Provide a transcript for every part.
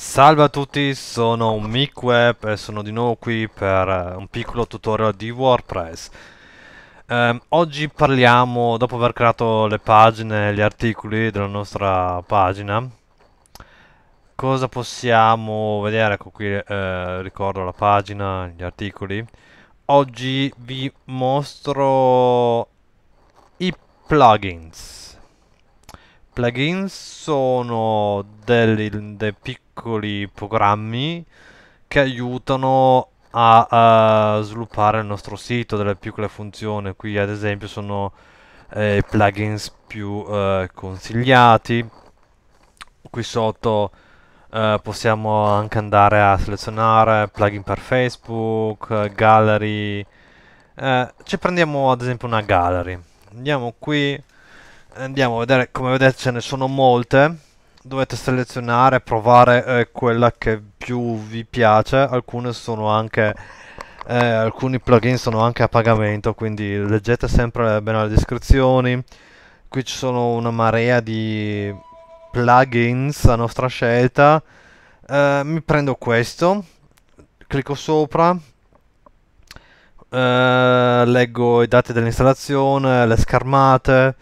Salve a tutti, sono MickWeb e sono di nuovo qui per eh, un piccolo tutorial di WordPress. Um, oggi parliamo, dopo aver creato le pagine e gli articoli della nostra pagina, cosa possiamo vedere? Ecco qui eh, ricordo la pagina, gli articoli. Oggi vi mostro i plugins. Plugins sono dei, dei piccoli piccoli programmi che aiutano a, a sviluppare il nostro sito, delle piccole funzioni. Qui ad esempio sono eh, plugins più eh, consigliati. Qui sotto eh, possiamo anche andare a selezionare plugin per Facebook, gallery. Eh, ci prendiamo ad esempio una gallery. Andiamo qui, andiamo a vedere, come vedete ce ne sono molte dovete selezionare, provare eh, quella che più vi piace, alcune sono anche... Eh, alcuni plugin sono anche a pagamento, quindi leggete sempre bene le descrizioni. Qui ci sono una marea di plugins a nostra scelta. Eh, mi prendo questo, clicco sopra, eh, leggo i dati dell'installazione, le schermate,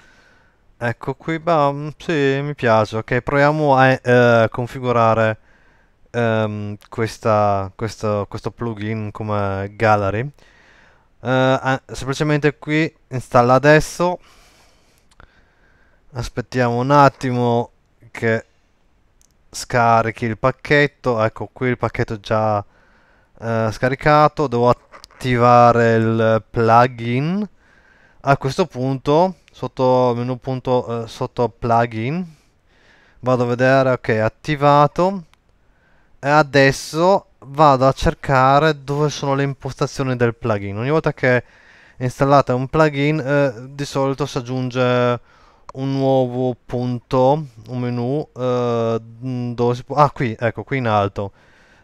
Ecco qui, bah, sì, mi piace. Ok, proviamo a eh, configurare ehm, questa, questo, questo, plugin come gallery. Eh, semplicemente qui, installa adesso. Aspettiamo un attimo che scarichi il pacchetto. Ecco qui il pacchetto già eh, scaricato. Devo attivare il plugin. A questo punto sotto menu punto eh, sotto plugin vado a vedere ok attivato e adesso vado a cercare dove sono le impostazioni del plugin ogni volta che installate un plugin eh, di solito si aggiunge un nuovo punto un menu eh, dove si può ah qui ecco qui in alto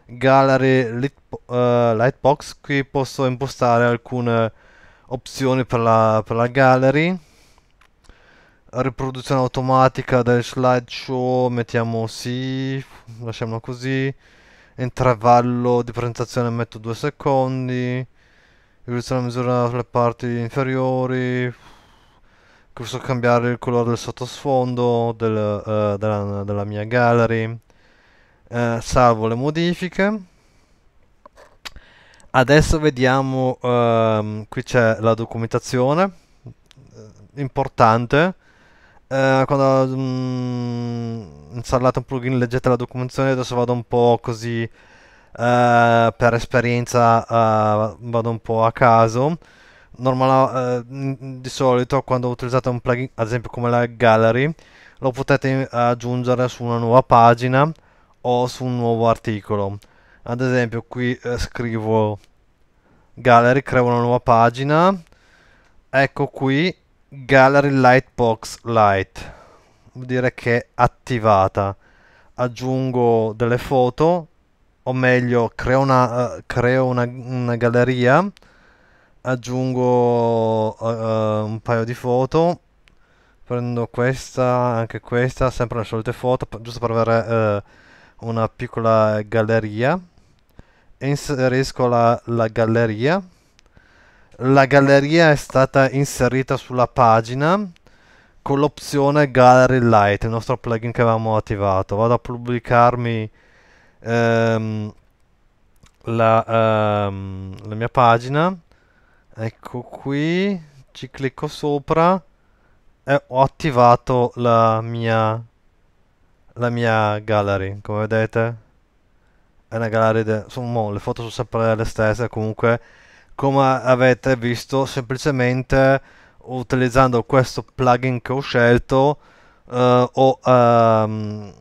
gallery lit, uh, lightbox qui posso impostare alcune opzioni per la, per la gallery riproduzione automatica del slideshow mettiamo sì, lasciamolo così, intervallo di presentazione metto 2 secondi, riduzione misura sulle parti inferiori, posso cambiare il colore del sottosfondo del, eh, della, della, mia gallery, eh, salvo le modifiche. Adesso vediamo, ehm, qui c'è la documentazione eh, importante eh, quando ho mm, installato un plugin leggete la documentazione, adesso vado un po' così eh, per esperienza, eh, vado un po' a caso. Normal, eh, di solito quando utilizzate un plugin, ad esempio come la gallery, lo potete eh, aggiungere su una nuova pagina o su un nuovo articolo. Ad esempio qui scrivo gallery, creo una nuova pagina, ecco qui Gallery Lightbox Light vuol dire che è attivata aggiungo delle foto o meglio creo una, uh, creo una, una galleria aggiungo uh, un paio di foto prendo questa anche questa sempre le solite foto giusto per avere uh, una piccola galleria inserisco la, la galleria la galleria è stata inserita sulla pagina con l'opzione Gallery Light, il nostro plugin che avevamo attivato. Vado a pubblicarmi ehm, la, ehm, la mia pagina. Ecco qui, ci clicco sopra e ho attivato la mia, la mia gallery, come vedete. È una gallery, de- sono, le foto sono sempre le stesse, comunque come avete visto semplicemente utilizzando questo plugin che ho scelto eh, ho ehm,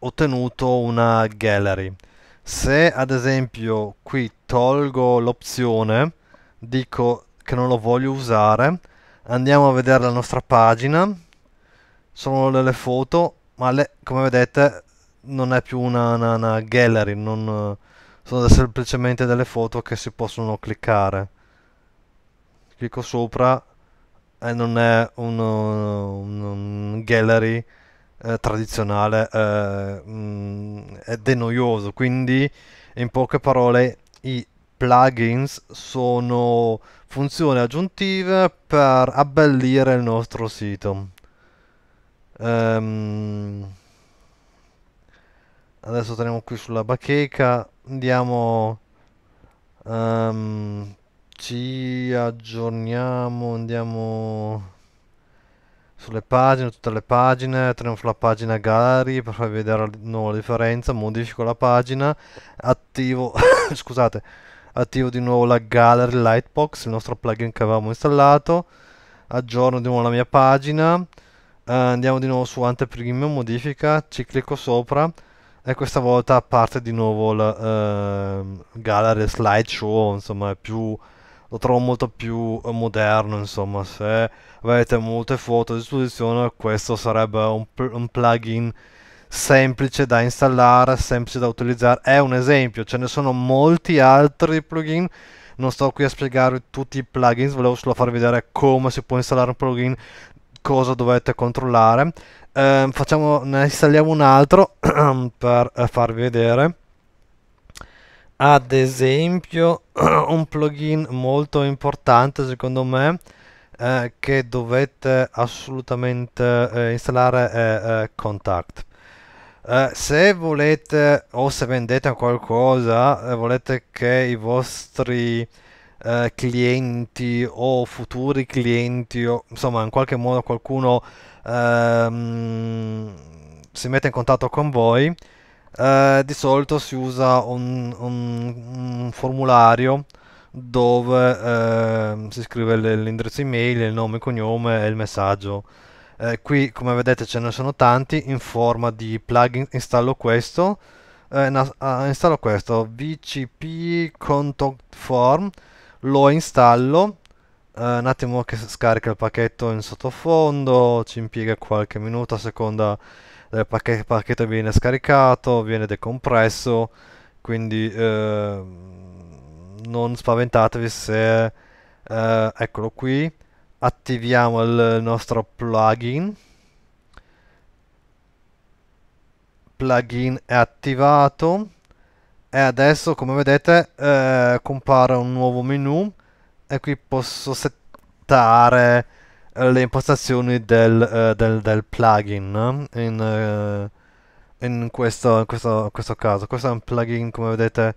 ottenuto una gallery se ad esempio qui tolgo l'opzione dico che non lo voglio usare andiamo a vedere la nostra pagina sono delle foto ma le, come vedete non è più una, una, una gallery non, sono semplicemente delle foto che si possono cliccare clicco sopra e non è un, un, un gallery eh, tradizionale eh, mh, mm, ed è noioso quindi in poche parole i plugins sono funzioni aggiuntive per abbellire il nostro sito um, adesso teniamo qui sulla bacheca andiamo um, ci aggiorniamo andiamo sulle pagine tutte le pagine torniamo sulla pagina gallery per far vedere la, no, la differenza modifico la pagina attivo scusate attivo di nuovo la gallery lightbox il nostro plugin che avevamo installato aggiorno di nuovo la mia pagina uh, andiamo di nuovo su anteprime modifica ci clicco sopra e questa volta parte di nuovo la uh, ehm, gallery slideshow, insomma è più lo trovo molto più eh, moderno, insomma, se avete molte foto a disposizione, questo sarebbe un, pl un, plugin semplice da installare, semplice da utilizzare, è un esempio, ce ne sono molti altri plugin, non sto qui a spiegare tutti i plugins, volevo solo far vedere come si può installare un plugin, cosa dovete controllare. Eh, facciamo, ne installiamo un altro per eh, farvi vedere. Ad esempio, un plugin molto importante secondo me eh, che dovete assolutamente eh, installare è eh, Contact. Eh, se volete o se vendete qualcosa volete che i vostri eh, clienti o futuri clienti o insomma in qualche modo qualcuno ehm, si mette in contatto con voi, eh, di solito si usa un, un, un formulario dove eh, si scrive l'indirizzo email, il nome, il cognome e il messaggio. Eh, qui come vedete ce ne sono tanti in forma di plugin, installo questo, eh, ah, installo questo, vcp contact form, lo installo uh, un attimo che scarica il pacchetto in sottofondo ci impiega qualche minuto a seconda del pacchetto il pacchetto viene scaricato viene decompresso quindi uh, non spaventatevi se eh, eccolo qui attiviamo il nostro plugin plugin è attivato e adesso come vedete eh, compare un nuovo menu e qui posso settare le impostazioni del, eh, del, del plugin in, eh, in, questo, in questo, questo, caso questo è un plugin come vedete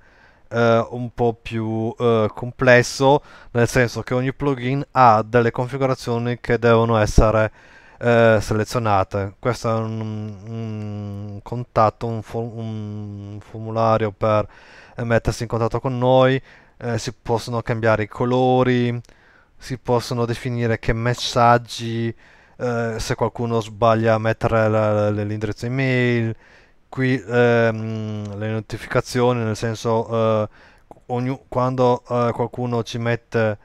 eh, un po' più eh, complesso nel senso che ogni plugin ha delle configurazioni che devono essere eh, selezionate. Questo è un, un contatto, un, for, un, formulario per eh, mettersi in contatto con noi, eh, si possono cambiare i colori, si possono definire che messaggi, eh, se qualcuno sbaglia a mettere la, l'indirizzo email, qui ehm, le notificazioni, nel senso eh, ogni, quando eh, qualcuno ci mette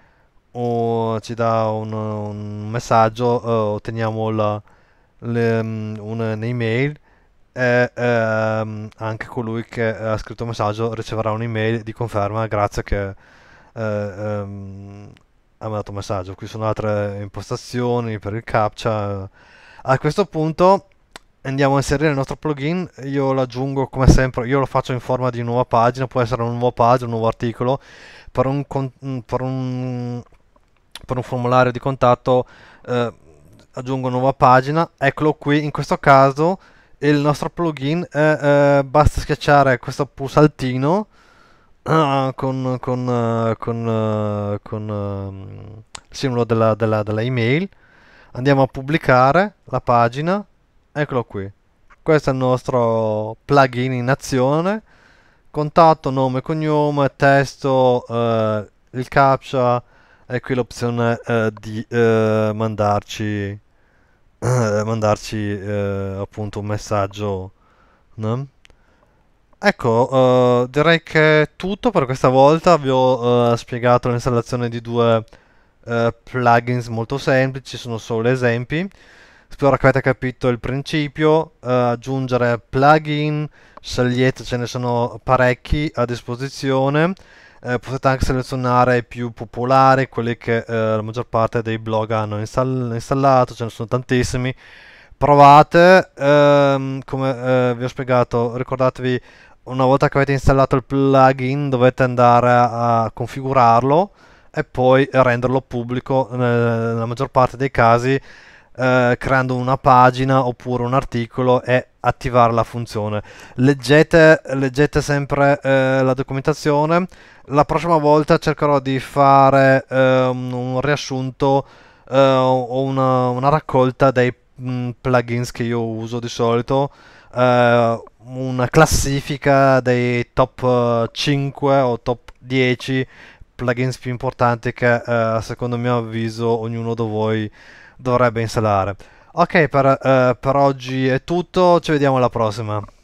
o ci dà un, un messaggio, uh, otteniamo la, le, um, mm, un'email e uh, anche colui che ha scritto il messaggio riceverà un'email di conferma grazie che uh, um, ha mandato un messaggio. Qui sono altre impostazioni per il captcha. A questo punto andiamo a inserire il nostro plugin, io lo aggiungo come sempre, io lo faccio in forma di nuova pagina, può essere una nuova pagina, un nuovo articolo, per un, per un per un formulario di contatto eh, aggiungo nuova pagina, eccolo qui, in questo caso il nostro plugin è, eh, basta schiacciare questo pulsantino ah, con, con, eh, con, eh, con eh, il simbolo della, della, della email andiamo a pubblicare la pagina eccolo qui questo è il nostro plugin in azione contatto, nome, cognome, testo, eh, il captcha è qui l'opzione eh, di eh, mandarci, eh, mandarci eh, appunto un messaggio. No? Ecco, eh, direi che è tutto per questa volta. Vi ho spiegato l'installazione di due plugins molto semplici, sono solo esempi. Spero che avete capito il principio, uh, aggiungere plugin, scegliete, ce ne sono parecchi a disposizione eh, potete anche selezionare i più popolari, quelli che eh, la maggior parte dei blog hanno install installato, ce ne sono tantissimi. Provate, ehm, come eh, vi ho spiegato, ricordatevi una volta che avete installato il plugin dovete andare a, a configurarlo e poi renderlo pubblico eh, nella maggior parte dei casi eh, creando una pagina oppure un articolo e attivare la funzione. Leggete, leggete sempre eh, la documentazione. La prossima volta cercherò di fare eh, un riassunto eh, o una, una, raccolta dei mh, mm, plugins che io uso di solito. Eh, una classifica dei top 5 o top 10 plugins più importanti che secondo mio avviso ognuno di voi dovrebbe installare. Ok, per, eh, per oggi è tutto, ci vediamo alla prossima.